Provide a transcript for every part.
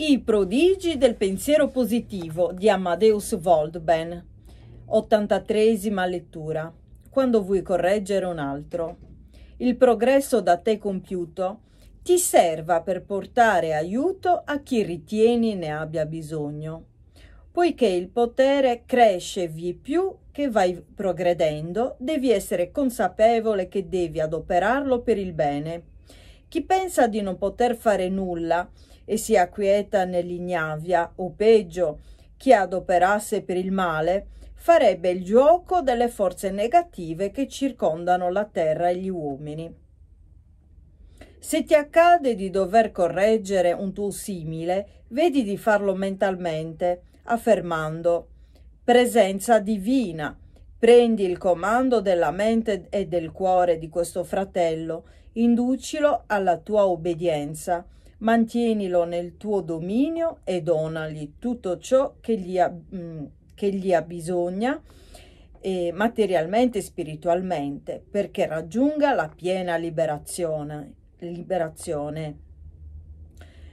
I prodigi del pensiero positivo di Amadeus Waldben. 83 lettura. Quando vuoi correggere un altro. Il progresso da te compiuto ti serva per portare aiuto a chi ritieni ne abbia bisogno, poiché il potere cresce vi più che vai progredendo, devi essere consapevole che devi adoperarlo per il bene. Chi pensa di non poter fare nulla, e si acquieta nell'ignavia, o peggio, chi adoperasse per il male, farebbe il gioco delle forze negative che circondano la terra e gli uomini. Se ti accade di dover correggere un tuo simile, vedi di farlo mentalmente, affermando presenza divina, prendi il comando della mente e del cuore di questo fratello, inducilo alla tua obbedienza mantienilo nel tuo dominio e donagli tutto ciò che gli ha, mm, che gli ha bisogno eh, materialmente e spiritualmente perché raggiunga la piena liberazione. liberazione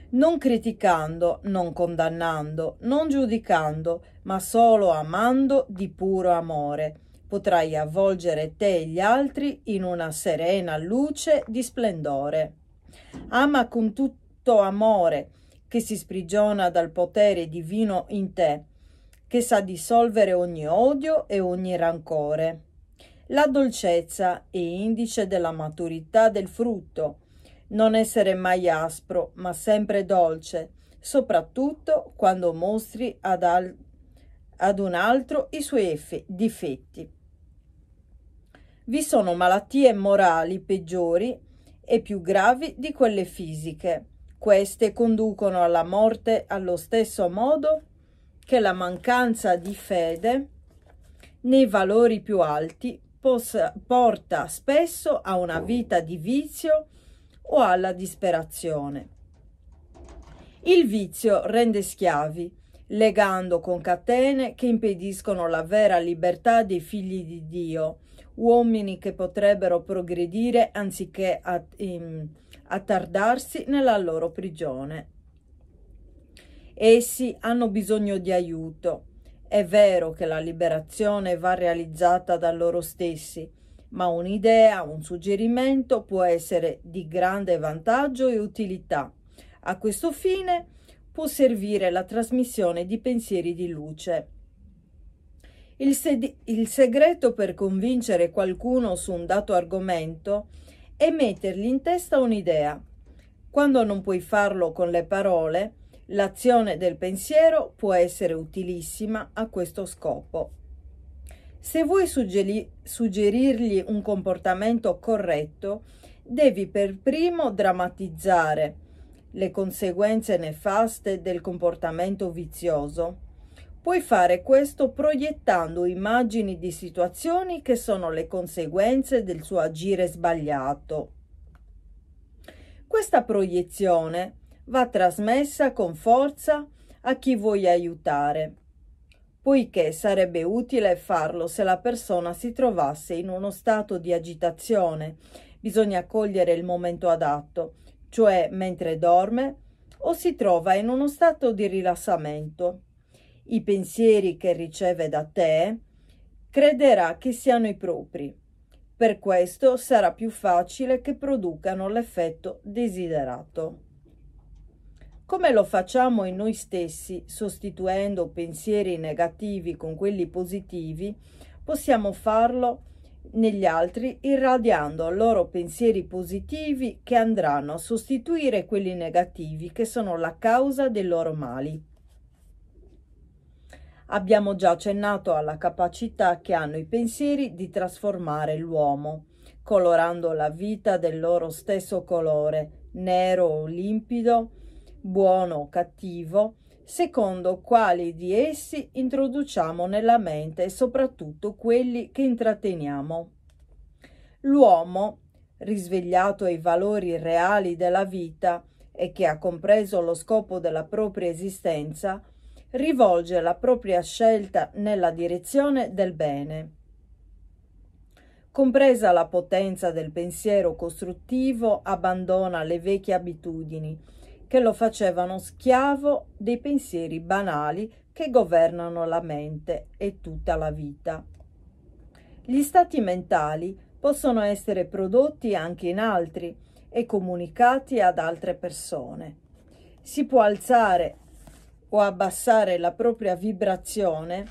non criticando, non condannando, non giudicando, ma solo amando di puro amore. Potrai avvolgere te e gli altri in una serena luce di splendore. Ama con tutto tutto amore che si sprigiona dal potere divino in te, che sa dissolvere ogni odio e ogni rancore. La dolcezza è indice della maturità del frutto, non essere mai aspro, ma sempre dolce, soprattutto quando mostri ad, al- ad un altro i suoi eff- difetti. Vi sono malattie morali peggiori e più gravi di quelle fisiche queste conducono alla morte allo stesso modo che la mancanza di fede nei valori più alti possa, porta spesso a una vita di vizio o alla disperazione. Il vizio rende schiavi, legando con catene che impediscono la vera libertà dei figli di Dio, uomini che potrebbero progredire anziché... At- in, attardarsi nella loro prigione. Essi hanno bisogno di aiuto. È vero che la liberazione va realizzata da loro stessi, ma un'idea, un suggerimento può essere di grande vantaggio e utilità. A questo fine può servire la trasmissione di pensieri di luce. Il, il segreto per convincere qualcuno su un dato argomento è e mettergli in testa un'idea. Quando non puoi farlo con le parole, l'azione del pensiero può essere utilissima a questo scopo. Se vuoi suggerirgli un comportamento corretto, devi per primo drammatizzare le conseguenze nefaste del comportamento vizioso Puoi fare questo proiettando immagini di situazioni che sono le conseguenze del suo agire sbagliato. Questa proiezione va trasmessa con forza a chi vuoi aiutare, poiché sarebbe utile farlo se la persona si trovasse in uno stato di agitazione. Bisogna cogliere il momento adatto, cioè mentre dorme o si trova in uno stato di rilassamento i pensieri che riceve da te, crederà che siano i propri. Per questo sarà più facile che producano l'effetto desiderato. Come lo facciamo in noi stessi, sostituendo pensieri negativi con quelli positivi, possiamo farlo negli altri irradiando loro pensieri positivi che andranno a sostituire quelli negativi che sono la causa dei loro mali. Abbiamo già accennato alla capacità che hanno i pensieri di trasformare l'uomo, colorando la vita del loro stesso colore, nero o limpido, buono o cattivo, secondo quali di essi introduciamo nella mente e soprattutto quelli che intratteniamo. L'uomo, risvegliato ai valori reali della vita e che ha compreso lo scopo della propria esistenza, rivolge la propria scelta nella direzione del bene. Compresa la potenza del pensiero costruttivo, abbandona le vecchie abitudini che lo facevano schiavo dei pensieri banali che governano la mente e tutta la vita. Gli stati mentali possono essere prodotti anche in altri e comunicati ad altre persone. Si può alzare o abbassare la propria vibrazione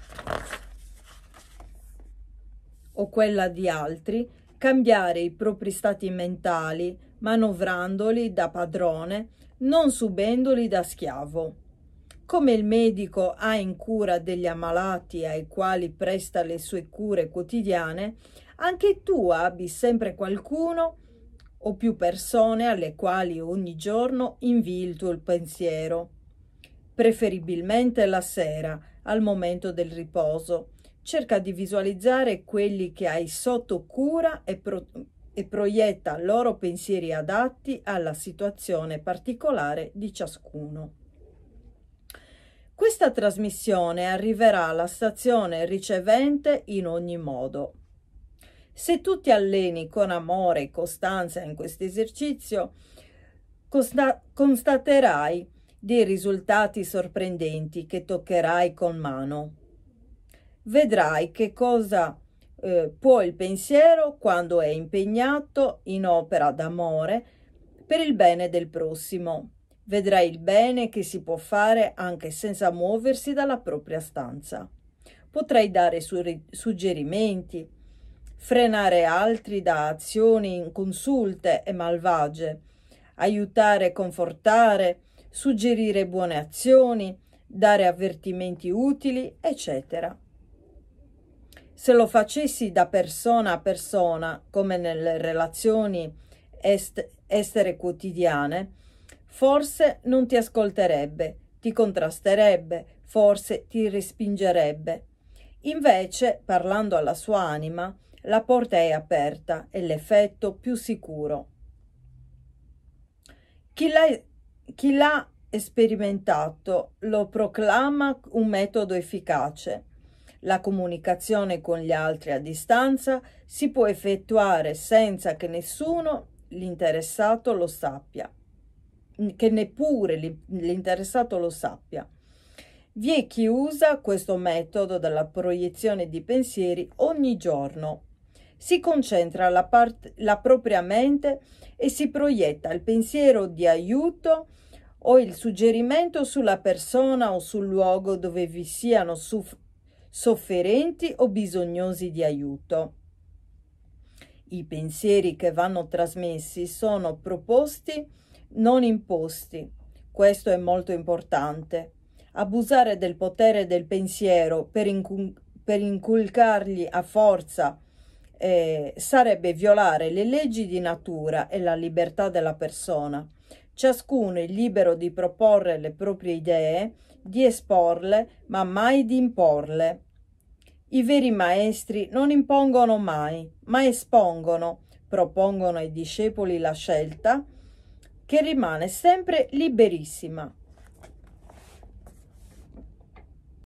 o quella di altri, cambiare i propri stati mentali, manovrandoli da padrone, non subendoli da schiavo. Come il medico ha in cura degli ammalati ai quali presta le sue cure quotidiane, anche tu abbi sempre qualcuno o più persone alle quali ogni giorno invii il tuo pensiero preferibilmente la sera, al momento del riposo. Cerca di visualizzare quelli che hai sotto cura e, pro- e proietta loro pensieri adatti alla situazione particolare di ciascuno. Questa trasmissione arriverà alla stazione ricevente in ogni modo. Se tu ti alleni con amore e costanza in questo esercizio, consta- constaterai di risultati sorprendenti che toccherai con mano. Vedrai che cosa eh, può il pensiero quando è impegnato in opera d'amore per il bene del prossimo. Vedrai il bene che si può fare anche senza muoversi dalla propria stanza. Potrai dare suggerimenti, frenare altri da azioni inconsulte e malvagie, aiutare, confortare, suggerire buone azioni, dare avvertimenti utili, eccetera. Se lo facessi da persona a persona, come nelle relazioni est estere quotidiane, forse non ti ascolterebbe, ti contrasterebbe, forse ti respingerebbe. Invece, parlando alla sua anima, la porta è aperta e l'effetto più sicuro. Chi la chi l'ha sperimentato lo proclama un metodo efficace. La comunicazione con gli altri a distanza si può effettuare senza che nessuno l'interessato lo sappia, che neppure l'interessato lo sappia. Vi è chi usa questo metodo della proiezione di pensieri ogni giorno si concentra la, part- la propria mente e si proietta il pensiero di aiuto o il suggerimento sulla persona o sul luogo dove vi siano suff- sofferenti o bisognosi di aiuto. I pensieri che vanno trasmessi sono proposti, non imposti. Questo è molto importante. Abusare del potere del pensiero per, incul- per inculcargli a forza eh, sarebbe violare le leggi di natura e la libertà della persona. Ciascuno è libero di proporre le proprie idee, di esporle, ma mai di imporle. I veri maestri non impongono mai, ma espongono, propongono ai discepoli la scelta, che rimane sempre liberissima.